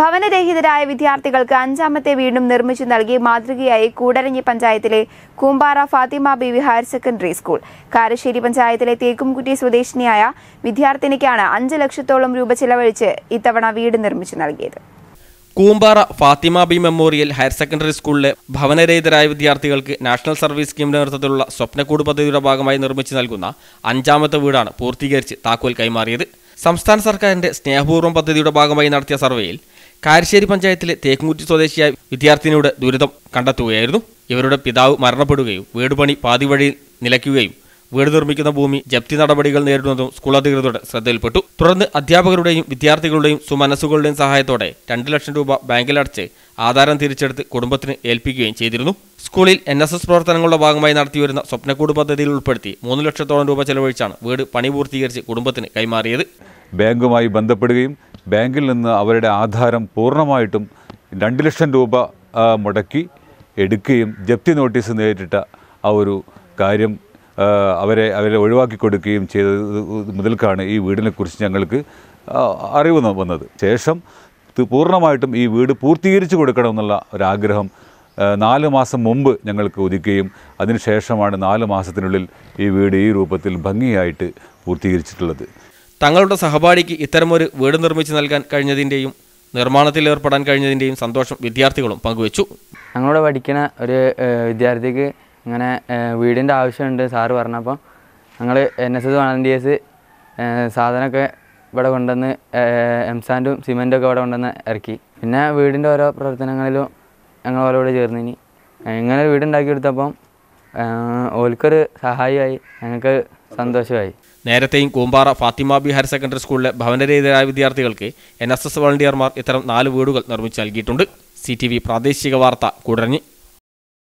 ഭവനരഹിതരായ വിദ്യാർത്ഥികൾക്ക് അഞ്ചാമത്തെ വീടും നിർമ്മിച്ചു നൽകി മാതൃകയായി കൂടരഞ്ഞി പഞ്ചായത്തിലെ Koombara Fathima Bivi higher secondary school Karassery പഞ്ചായത്തിലെ തേക്കുംകുറ്റി സ്വദേശിനിയായ വിദ്യാർത്ഥിനിക്കാണ് അഞ്ച് ലക്ഷത്തോളം രൂപ ചിലവഴിച്ച് ഇത്തവണ വീട് നിർമ്മിച്ചു നൽകിയത് Koombara Fathima Bi memorial higher secondary സ്കൂളിലെ ഭവനരഹിതരായ വിദ്യാർത്ഥികൾക്ക് നാഷണൽ സർവീസ് സ്കീമിന്റെ നേതൃത്വത്തിലുള്ള സ്വപ്നക്കൂട് പദ്ധതിയുടെ ഭാഗമായി നിർമ്മിച്ചു നൽകുന്ന അഞ്ചാമത്തെ വീടാണ് പൂർത്തീകരിച്ച് താക്കോൽ കൈമാറിയത് സംസ്ഥാന സർക്കാരിന്റെ സ്നേഹപൂർവ്വം പദ്ധതിയുടെ ഭാഗമായി നടത്തിയ സർവേയിൽ കാരശ്ശേരി പഞ്ചായത്തിലെ തേക്കുംകുറ്റി സ്വദേശിയായ വിദ്യാർത്ഥിനിയുടെ ദുരിതം കണ്ടെത്തുകയായിരുന്നു ഇവരുടെ പിതാവ് മരണപ്പെടുകയും വീട് പണി നിലയ്ക്കുകയും വീട് നിർമ്മിക്കുന്ന ഭൂമി ജപ്തി നടപടികൾ നേരിടുന്നതും സ്കൂൾ അധികൃതരുടെ ശ്രദ്ധയിൽപ്പെട്ടു തുടർന്ന് അധ്യാപകരുടെയും വിദ്യാർത്ഥികളുടെയും സുമനസ്സുകളുടെയും സഹായത്തോടെ രണ്ട് ലക്ഷം രൂപ ബാങ്കിലടച്ച് ആധാരം തിരിച്ചെടുത്ത് കുടുംബത്തിന് ഏൽപ്പിക്കുകയും ചെയ്തിരുന്നു സ്കൂളിൽ എൻ എസ് എസ് പ്രവർത്തനങ്ങളുടെ ഭാഗമായി നടത്തിവരുന്ന സ്വപ്നക്കൂട് പദ്ധതിയിൽ ഉൾപ്പെടുത്തി മൂന്ന് ലക്ഷത്തോളം രൂപ ചെലവഴിച്ചാണ് വീട് പണി പൂർത്തീകരിച്ച് കുടുംബത്തിന് കൈമാറിയത് ബാങ്കുമായി ബന്ധപ്പെടുകയും ബാങ്കിൽ നിന്ന് അവരുടെ ആധാരം പൂർണ്ണമായിട്ടും രണ്ട് ലക്ഷം രൂപ മുടക്കി എടുക്കുകയും ജപ്തി നോട്ടീസ് നേരിട്ട ആ ഒരു കാര്യം അവരെ അവരെ ഒഴിവാക്കി കൊടുക്കുകയും ചെയ്തത് മുതൽക്കാണ് ഈ വീടിനെക്കുറിച്ച് ഞങ്ങൾക്ക് അറിവ് വന്നത് ശേഷം പൂർണ്ണമായിട്ടും ഈ വീട് പൂർത്തീകരിച്ചു കൊടുക്കണമെന്നുള്ള ഒരാഗ്രഹം നാല് മാസം മുമ്പ് ഞങ്ങൾക്ക് ഒതുക്കുകയും അതിനുശേഷമാണ് നാല് മാസത്തിനുള്ളിൽ ഈ വീട് ഈ രൂപത്തിൽ ഭംഗിയായിട്ട് പൂർത്തീകരിച്ചിട്ടുള്ളത് തങ്ങളുടെ സഹപാഠിക്ക് ഇത്തരമൊരു വീട് നിർമ്മിച്ച് നൽകാൻ കഴിഞ്ഞതിൻ്റെയും നിർമ്മാണത്തിൽ ഏർപ്പെടാൻ കഴിഞ്ഞതിൻ്റെയും സന്തോഷം വിദ്യാർത്ഥികളും പങ്കുവച്ചു ഞങ്ങളോട് പഠിക്കുന്ന ഒരു വിദ്യാർത്ഥിക്ക് ഇങ്ങനെ വീടിൻ്റെ ആവശ്യമുണ്ട് സാറ് പറഞ്ഞപ്പോൾ ഞങ്ങൾ എൻ എസ് എസ് വളണ്ടിയേഴ്സ് സാധനമൊക്കെ ഇവിടെ കൊണ്ടുവന്ന് എം സാൻഡും സിമെൻറ്റും ഒക്കെ ഇവിടെ കൊണ്ടുവന്ന് ഇറക്കി പിന്നെ വീടിൻ്റെ ഓരോ പ്രവർത്തനങ്ങളിലും ഞങ്ങൾ ഓരോട് ചേർന്നിനി ഇങ്ങനെ വീടുണ്ടാക്കിയെടുത്തപ്പം ഓൽക്കൊരു സഹായമായി ഞങ്ങൾക്ക് സന്തോഷമായി നേരത്തെയും കൂമ്പാറ ഫാത്തിമ ബി ഹയർ സെക്കൻഡറി സ്കൂളിലെ ഭവനരഹിതരായ വിദ്യാർത്ഥികൾക്ക് എൻ എസ് എസ് വളണ്ടിയർമാർ ഇത്തരം നാല് വീടുകൾ നിർമ്മിച്ച് നൽകിയിട്ടുണ്ട് സി ടി വി പ്രാദേശിക വാർത്ത കുടഞ്ഞി